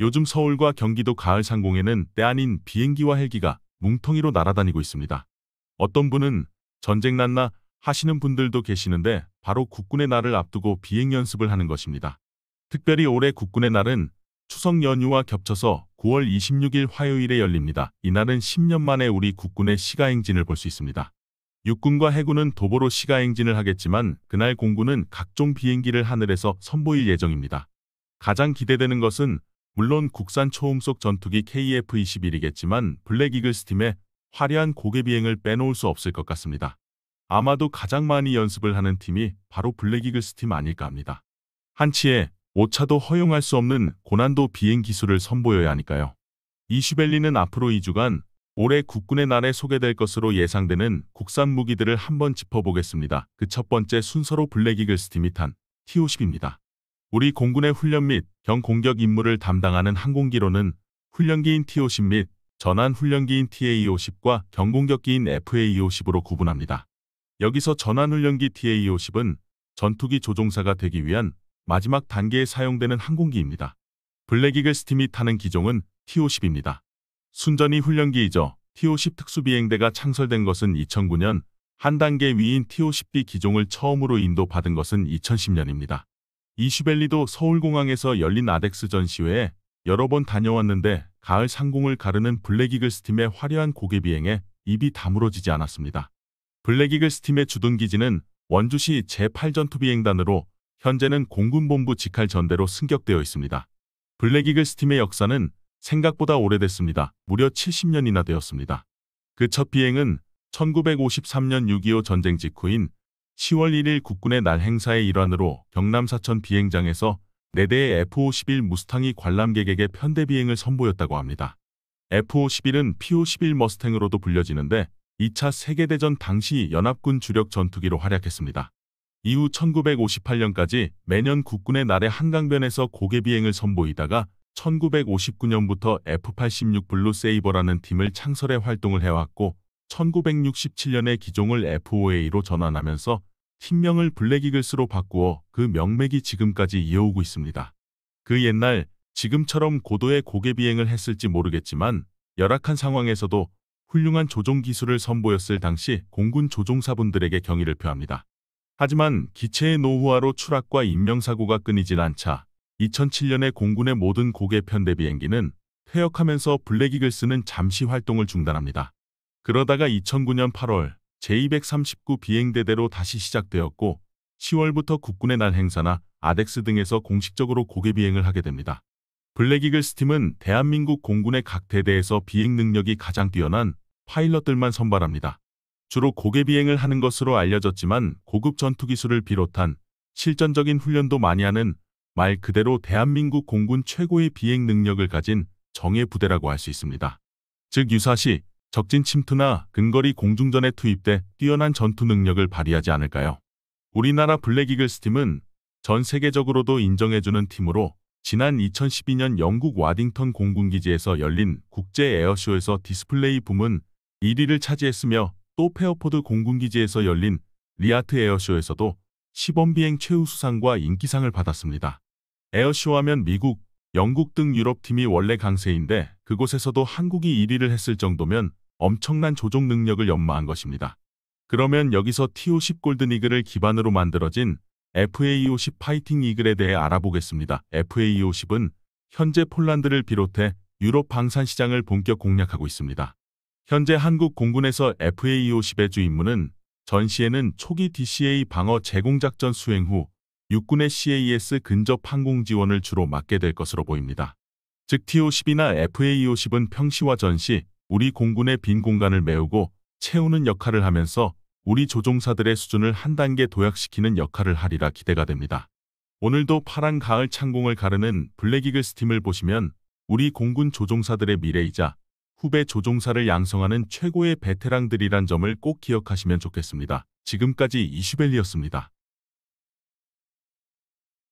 요즘 서울과 경기도 가을 상공에는 때 아닌 비행기와 헬기가 뭉텅이로 날아다니고 있습니다. 어떤 분은 전쟁 났나 하시는 분들도 계시는데 바로 국군의 날을 앞두고 비행 연습을 하는 것입니다. 특별히 올해 국군의 날은 추석 연휴와 겹쳐서 9월 26일 화요일에 열립니다. 이날은 10년 만에 우리 국군의 시가행진을 볼 수 있습니다. 육군과 해군은 도보로 시가행진을 하겠지만 그날 공군은 각종 비행기를 하늘에서 선보일 예정입니다. 가장 기대되는 것은 물론 국산 초음속 전투기 KF-21이겠지만 블랙이글스 팀의 화려한 고개 비행을 빼놓을 수 없을 것 같습니다. 아마도 가장 많이 연습을 하는 팀이 바로 블랙이글스 팀 아닐까 합니다. 한치의 오차도 허용할 수 없는 고난도 비행 기술을 선보여야 하니까요. 이슈벨리는 앞으로 2주간 올해 국군의 날에 소개될 것으로 예상되는 국산 무기들을 한번 짚어보겠습니다. 그 첫 번째 순서로 블랙이글스 팀이 탄 T-50입니다. 우리 공군의 훈련 및 경공격 임무를 담당하는 항공기로는 훈련기인 T-50 및 전환 훈련기인 TA-50과 경공격기인 FA-50으로 구분합니다. 여기서 전환훈련기 TA-50은 전투기 조종사가 되기 위한 마지막 단계에 사용되는 항공기입니다. 블랙이글 스팀이 타는 기종은 T-50입니다. 순전히 훈련기이죠. T-50 특수비행대가 창설된 것은 2009년 한 단계 위인 T-50B 기종을 처음으로 인도받은 것은 2010년입니다. 이슈벨리도 서울공항에서 열린 아덱스 전시회에 여러 번 다녀왔는데 가을 상공을 가르는 블랙이글스 팀의 화려한 고개 비행에 입이 다물어지지 않았습니다. 블랙이글스 팀의 주둔기지는 원주시 제8전투비행단으로 현재는 공군본부 직할 전대로 승격되어 있습니다. 블랙이글스 팀의 역사는 생각보다 오래됐습니다. 무려 70년이나 되었습니다. 그 첫 비행은 1953년 6.25 전쟁 직후인 10월 1일 국군의 날 행사의 일환으로 경남 사천 비행장에서 4대의 F-51 무스탕이 관람객에게 편대 비행을 선보였다고 합니다. F-51은 P-51 머스탱으로도 불려지는데 2차 세계대전 당시 연합군 주력 전투기로 활약했습니다. 이후 1958년까지 매년 국군의 날에 한강변에서 고개 비행을 선보이다가 1959년부터 F-86 블루 세이버라는 팀을 창설해 활동을 해왔고 1967년에 기종을 F-5A로 전환하면서 신명을 블랙이글스로 바꾸어 그 명맥이 지금까지 이어오고 있습니다. 그 옛날 지금처럼 고도의 고개 비행을 했을지 모르겠지만 열악한 상황에서도 훌륭한 조종 기술을 선보였을 당시 공군 조종사분들에게 경의를 표합니다. 하지만 기체의 노후화로 추락과 인명사고가 끊이질 않자 2007년에 공군의 모든 고개 편대 비행기는 퇴역하면서 블랙이글스는 잠시 활동을 중단합니다. 그러다가 2009년 8월 제239 비행대대로 다시 시작되었고 10월부터 국군의 날 행사나 아덱스 등에서 공식적으로 고개 비행을 하게 됩니다. 블랙이글 스팀은 대한민국 공군의 각 대대에서 비행 능력이 가장 뛰어난 파일럿들만 선발합니다. 주로 고개 비행을 하는 것으로 알려졌지만 고급 전투 기술을 비롯한 실전적인 훈련도 많이 하는 말 그대로 대한민국 공군 최고의 비행 능력을 가진 정예 부대라고 할 수 있습니다. 즉 유사시 적진 침투나 근거리 공중전에 투입돼 뛰어난 전투 능력을 발휘하지 않을까요? 우리나라 블랙이글스 팀은 전 세계적으로도 인정해주는 팀으로 지난 2012년 영국 와딩턴 공군기지에서 열린 국제 에어쇼에서 디스플레이 붐은 1위를 차지했으며 또 페어포드 공군기지에서 열린 리아트 에어쇼에서도 시범비행 최우수상과 인기상을 받았습니다. 에어쇼 하면 미국, 영국 등 유럽 팀이 원래 강세인데 그곳에서도 한국이 1위를 했을 정도면 엄청난 조종 능력을 연마한 것입니다. 그러면 여기서 TO10 골든이글을 기반으로 만들어진 FAO10 파이팅 이글에 대해 알아보겠습니다. FAO10은 현재 폴란드를 비롯해 유럽 방산 시장을 본격 공략하고 있습니다. 현재 한국 공군에서 FAO10의 주임무는 전시에는 초기 DCA 방어 제공작전 수행 후 육군의 CAS 근접 항공 지원을 주로 맡게 될 것으로 보입니다. 즉 TO10이나 FA50은 평시와 전시, 우리 공군의 빈 공간을 메우고 채우는 역할을 하면서 우리 조종사들의 수준을 한 단계 도약시키는 역할을 하리라 기대가 됩니다. 오늘도 파란 가을 창공을 가르는 블랙이글스 팀을 보시면 우리 공군 조종사들의 미래이자 후배 조종사를 양성하는 최고의 베테랑들이란 점을 꼭 기억하시면 좋겠습니다. 지금까지 이슈벨리였습니다.